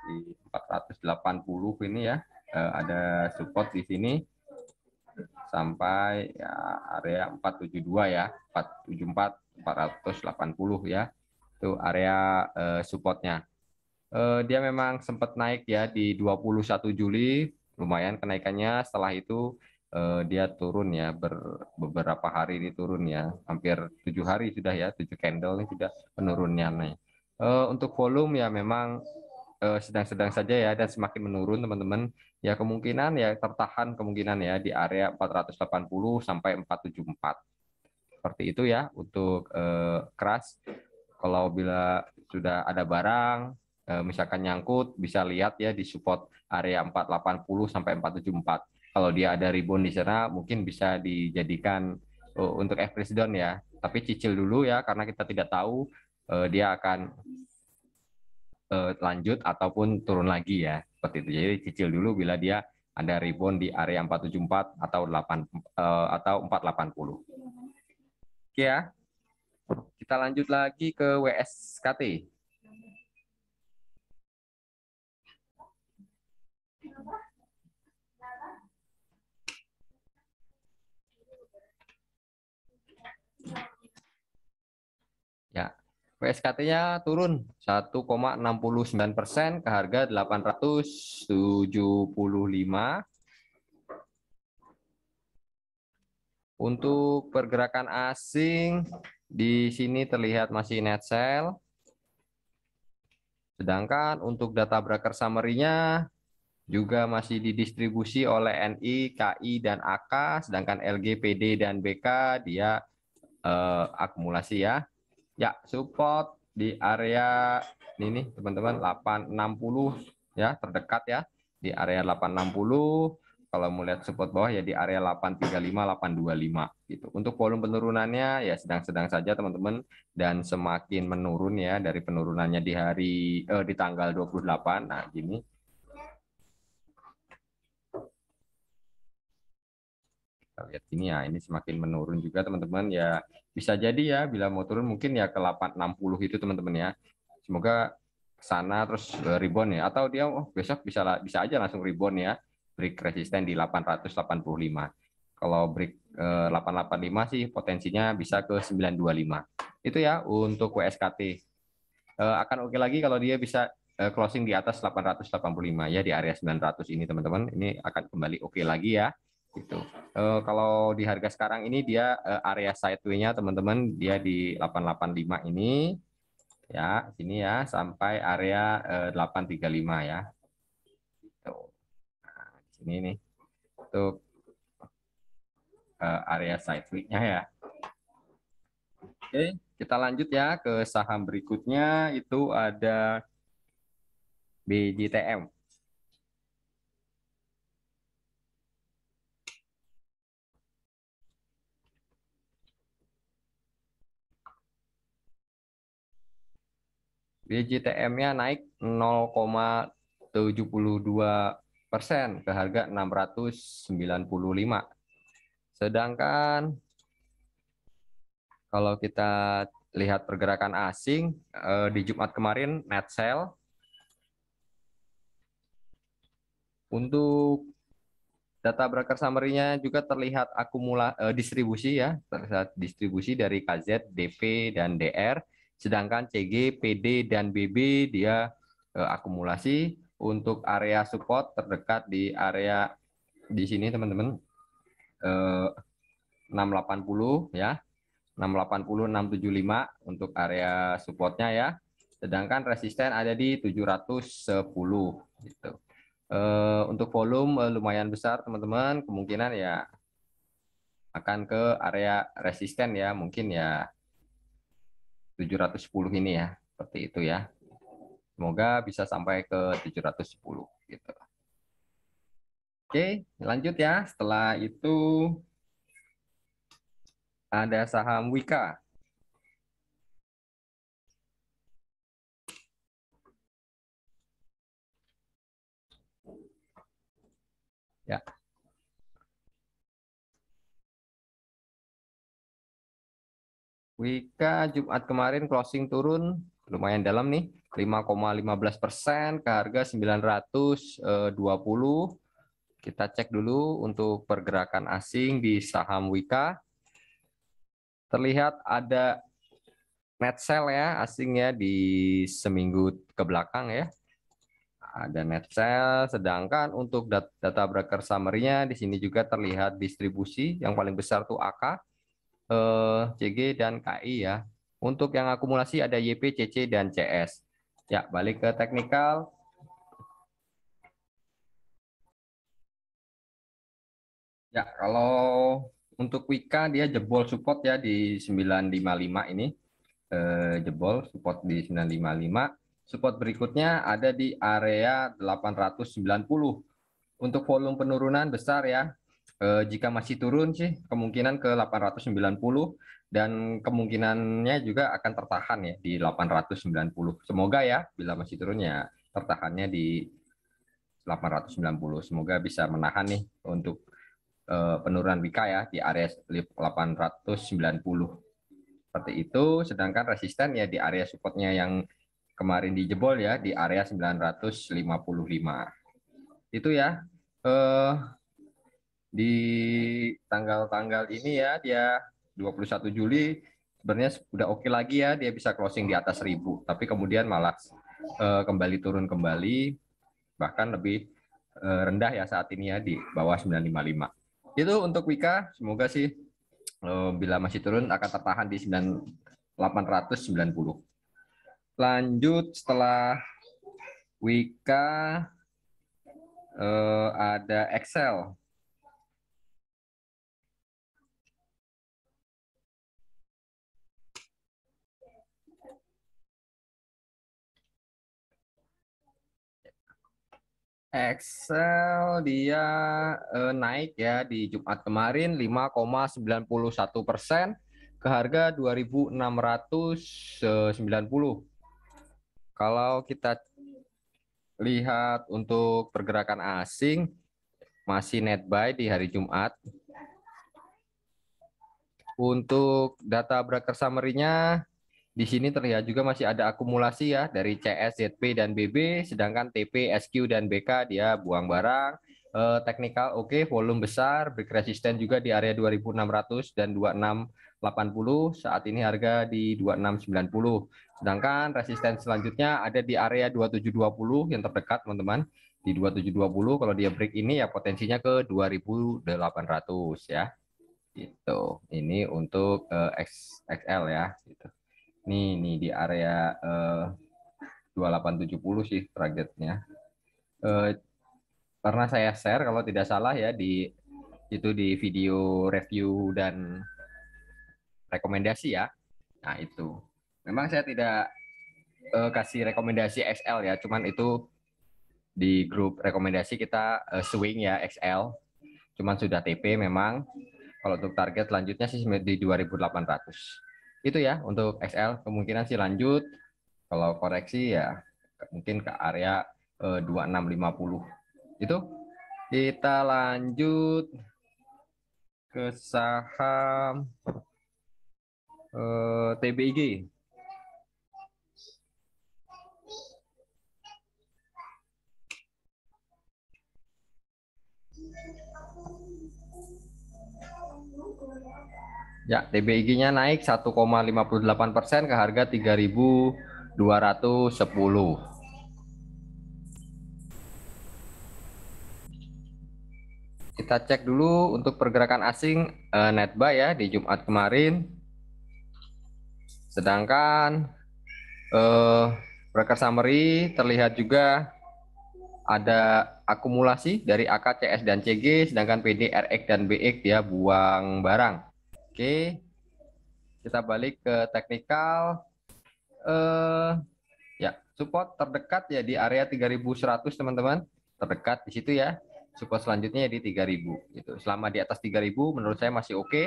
di 480 ini ya eh, ada support di sini sampai ya, area 472 ya, 474 480 ya. Itu area uh, supportnya. Uh, dia memang sempat naik ya di 21 Juli, lumayan kenaikannya. Setelah itu uh, dia turun ya ber, beberapa hari ini turun ya. Hampir tujuh hari sudah ya, tujuh candle ini sudah Nih. Uh, untuk volume ya memang Eh, sedang-sedang saja ya dan semakin menurun teman-teman ya kemungkinan ya tertahan kemungkinan ya di area 480 sampai 474 seperti itu ya untuk eh, keras kalau bila sudah ada barang eh, misalkan nyangkut bisa lihat ya di support area 480 sampai 474 kalau dia ada rebound di sana mungkin bisa dijadikan eh, untuk average down ya tapi cicil dulu ya karena kita tidak tahu eh, dia akan uh, lanjut ataupun turun lagi ya seperti itu. Jadi cicil dulu bila dia ada rebound di area 474 atau 8 uh, eh, atau 480. Oke ya. Kita lanjut lagi ke WSKT. PSKT-nya turun 1,69 persen ke harga 875. Untuk pergerakan asing di sini terlihat masih net sell. Sedangkan untuk data broker summary-nya juga masih didistribusi oleh NI, KI, dan AK, sedangkan LGPD dan BK dia eh, akumulasi ya ya support di area ini teman-teman 860 ya terdekat ya di area 860 kalau mau lihat support bawah ya di area 835 825 gitu untuk volume penurunannya ya sedang-sedang saja teman-teman dan semakin menurun ya dari penurunannya di hari eh, di tanggal 28 nah gini kita lihat ini ya ini semakin menurun juga teman-teman ya bisa jadi ya bila mau turun mungkin ya ke 860 itu teman-teman ya. Semoga sana terus eh, rebound ya atau dia oh besok bisa bisa aja langsung rebound ya break resisten di 885. Kalau break eh, 885 sih potensinya bisa ke 925. Itu ya untuk WSKT. Eh, akan oke okay lagi kalau dia bisa eh, closing di atas 885 ya di area 900 ini teman-teman. Ini akan kembali oke okay lagi ya gitu. Uh, kalau di harga sekarang ini dia uh, area sideway-nya teman-teman dia di 885 ini ya, sini ya sampai area uh, eh, 835 ya. Tuh. Gitu. Nah, sini nih. Untuk uh, area sideway-nya ya. Oke, kita lanjut ya ke saham berikutnya itu ada BJTM. BJTM-nya naik 0,72 persen ke harga 695. Sedangkan kalau kita lihat pergerakan asing eh, di Jumat kemarin net sell. untuk data broker summary-nya juga terlihat akumulasi, eh, distribusi ya terlihat distribusi dari KZ, DP dan DR Sedangkan CG, PD, dan BB dia e, akumulasi untuk area support terdekat di area di sini teman-teman eh, 680 ya 680 675 untuk area supportnya ya sedangkan resisten ada di 710 gitu eh, untuk volume eh, lumayan besar teman-teman kemungkinan ya akan ke area resisten ya mungkin ya 710 ini ya, seperti itu ya. Semoga bisa sampai ke 710 gitu. Oke, lanjut ya. Setelah itu ada saham Wika. Ya. Wika Jumat kemarin closing turun lumayan dalam nih 5,15 persen ke harga 920. Eh, Kita cek dulu untuk pergerakan asing di saham Wika. Terlihat ada net sell ya asingnya di seminggu ke belakang ya. Ada net sell, sedangkan untuk data broker summary-nya di sini juga terlihat distribusi yang paling besar tuh AK CG eh, dan KI ya. Untuk yang akumulasi ada YP, CC, dan CS. Ya, balik ke teknikal. Ya, kalau untuk Wika dia jebol support ya di 955 ini. Eh, jebol support di 955. Support berikutnya ada di area 890. Untuk volume penurunan besar ya, eh, jika masih turun sih kemungkinan ke 890 dan kemungkinannya juga akan tertahan ya di 890. Semoga ya bila masih turun ya tertahannya di 890. Semoga bisa menahan nih untuk eh, penurunan WIKA ya di area 890. Seperti itu, sedangkan resisten ya di area supportnya yang kemarin dijebol ya di area 955. Itu ya. Eh, di tanggal-tanggal ini ya dia 21 Juli sebenarnya sudah oke okay lagi ya dia bisa closing di atas 1000 tapi kemudian malah uh, kembali turun kembali bahkan lebih uh, rendah ya saat ini ya di bawah 955. Itu untuk Wika semoga sih uh, bila masih turun akan tertahan di 9890. Lanjut setelah Wika ada Excel Excel dia eh, naik ya di Jumat kemarin 5,91 persen ke harga 2.690. Eh, Kalau kita lihat untuk pergerakan asing masih net buy di hari Jumat. Untuk data broker summary-nya di sini terlihat juga masih ada akumulasi ya dari CS, ZP, dan BB, sedangkan TP, SQ, dan BK dia buang barang. Eh, teknikal oke, okay, volume besar, break resisten juga di area 2600 dan 2680, saat ini harga di 2690. Sedangkan resisten selanjutnya ada di area 2720 yang terdekat teman-teman di 2720 kalau dia break ini ya potensinya ke 2800 ya gitu ini untuk uh, eh, XL ya gitu Nih, nih di area eh, uh, 2870 sih targetnya. Eh, karena saya share kalau tidak salah ya di itu di video review dan rekomendasi ya. Nah, itu. Memang saya tidak uh, kasih rekomendasi XL ya, cuman itu di grup rekomendasi kita uh, swing ya XL. Cuman sudah TP memang. Kalau untuk target selanjutnya sih di 2800 itu ya untuk XL kemungkinan sih lanjut. Kalau koreksi ya mungkin ke area eh, 2650. Itu kita lanjut ke saham eh, TBIG. Ya, TBIG-nya naik 1,58 persen ke harga 3.210. Kita cek dulu untuk pergerakan asing uh, net buy ya di Jumat kemarin. Sedangkan eh, broker summary terlihat juga ada akumulasi dari AK, CS, dan CG, sedangkan PD, RX, dan BX dia buang barang. Oke, kita balik ke teknikal. Uh, ya, support terdekat ya di area 3100 teman-teman. Terdekat di situ ya. Support selanjutnya ya di 3000 gitu. Selama di atas 3000 menurut saya masih oke. Okay.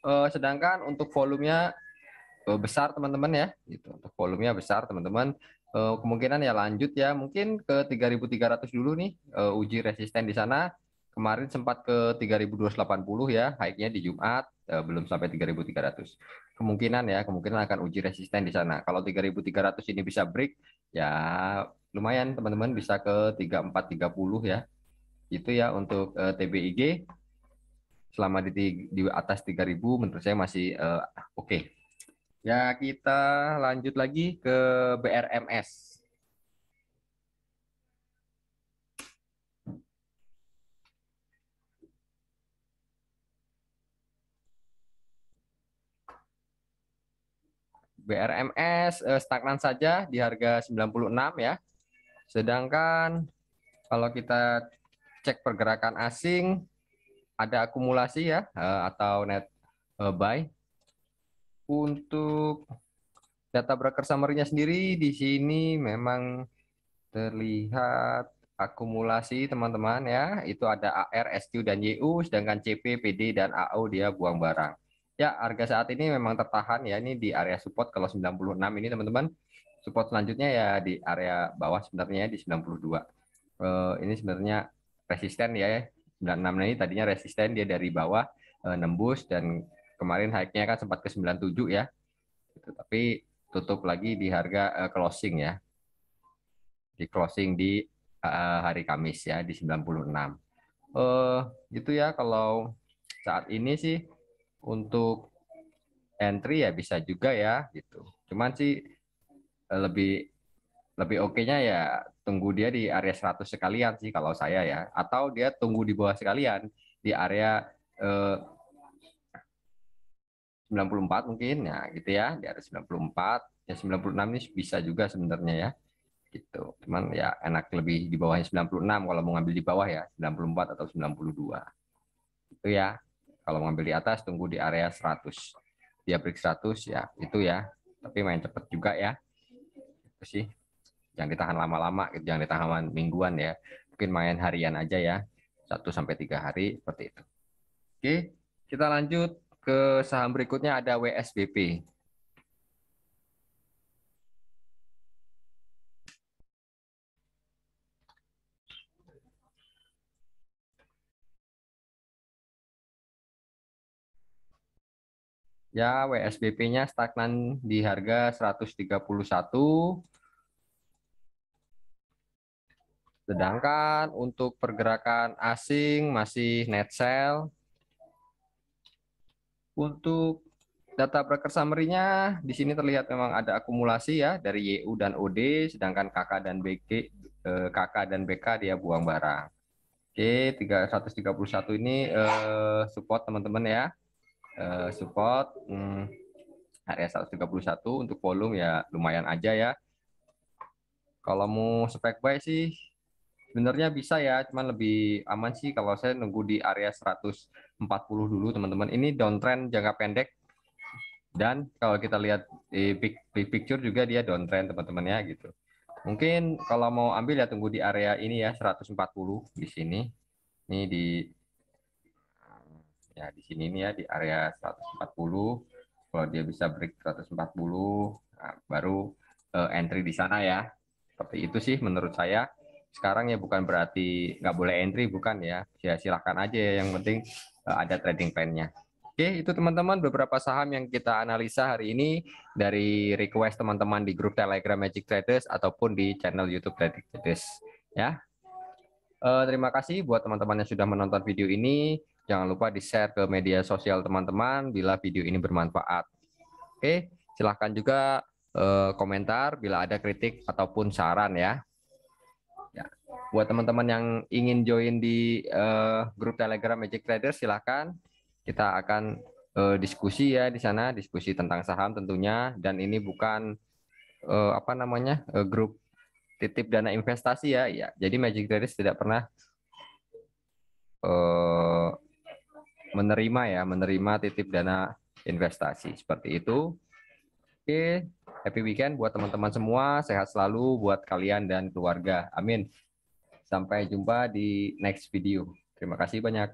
Uh, eh, sedangkan untuk volumenya uh, besar teman-teman ya. Gitu. Untuk volumenya besar teman-teman. Uh, kemungkinan ya lanjut ya mungkin ke 3300 dulu nih uh, uji resisten di sana. Kemarin sempat ke 3280 ya, high-nya di Jumat Eh, belum sampai 3.300. Kemungkinan ya, kemungkinan akan uji resisten di sana. Kalau 3.300 ini bisa break, ya lumayan teman-teman bisa ke 3430 ya. Itu ya untuk uh, eh, TBIG selama di, di atas 3000 menurut saya masih uh, oke. Okay. Ya kita lanjut lagi ke BRMS. BRMS eh, stagnan saja di harga 96 ya. Sedangkan kalau kita cek pergerakan asing ada akumulasi ya eh, atau net eh, buy. Untuk data broker summary-nya sendiri di sini memang terlihat akumulasi teman-teman ya. Itu ada AR, SQ dan YU sedangkan CP, PD dan AO dia buang barang. Ya, harga saat ini memang tertahan ya. Ini di area support kalau 96 ini teman-teman. Support selanjutnya ya di area bawah sebenarnya di 92. Uh, eh, ini sebenarnya resisten ya. 96 ini tadinya resisten dia dari bawah uh, nembus dan kemarin high kan sempat ke 97 ya. Gitu, tapi tutup lagi di harga uh, closing ya. Di closing di uh, hari Kamis ya di 96. Eh uh, itu ya kalau saat ini sih untuk entry ya bisa juga ya gitu. Cuman sih eh, lebih lebih oke-nya ya tunggu dia di area 100 sekalian sih kalau saya ya atau dia tunggu di bawah sekalian di area eh, 94 mungkin ya gitu ya di area 94 ya 96 ini bisa juga sebenarnya ya gitu cuman ya enak lebih di bawahnya 96 kalau mau ngambil di bawah ya 94 atau 92 itu ya kalau ngambil di atas tunggu di area 100. Dia break 100 ya itu ya. Tapi main cepet juga ya. Itu sih. Jangan ditahan lama-lama, jangan ditahan mingguan ya. Mungkin main harian aja ya. 1 sampai 3 hari seperti itu. Oke, kita lanjut ke saham berikutnya ada WSBP. ya WSBP-nya stagnan di harga 131 sedangkan untuk pergerakan asing masih net sell untuk data broker summary-nya di sini terlihat memang ada akumulasi ya dari YU dan OD sedangkan KK dan BK eh, KK dan BK dia buang barang. Oke, 331 ini eh, support teman-teman ya. Eh, support hmm, area 131 untuk volume ya lumayan aja ya. Kalau mau spek buy sih sebenarnya bisa ya, cuman lebih aman sih kalau saya nunggu di area 140 dulu teman-teman. Ini downtrend jangka pendek dan kalau kita lihat di big, big picture juga dia downtrend teman-teman ya gitu. Mungkin kalau mau ambil ya tunggu di area ini ya 140 di sini. Ini di Ya, di sini nih ya di area 140. Kalau dia bisa break 140, nah, baru uh, entry di sana ya. Seperti itu sih menurut saya. Sekarang ya bukan berarti nggak boleh entry, bukan ya. Ya silahkan aja ya, yang penting uh, ada trading plan-nya. Oke, itu teman-teman beberapa saham yang kita analisa hari ini dari request teman-teman di grup Telegram Magic Traders ataupun di channel YouTube Magic Traders. Ya, uh, terima kasih buat teman-teman yang sudah menonton video ini. Jangan lupa di-share ke media sosial teman-teman bila video ini bermanfaat. Oke, silahkan juga eh, komentar bila ada kritik ataupun saran ya. ya buat teman-teman yang ingin join di eh, grup Telegram Magic Trader, silahkan. Kita akan eh, diskusi ya di sana, diskusi tentang saham tentunya. Dan ini bukan apa namanya grup titip dana investasi ya. ya. Jadi Magic Traders tidak pernah Uh, menerima ya, menerima titip dana investasi. Seperti itu. Oke, happy weekend buat teman-teman semua, sehat selalu buat kalian dan keluarga. Amin. Sampai jumpa di next video. Terima kasih banyak.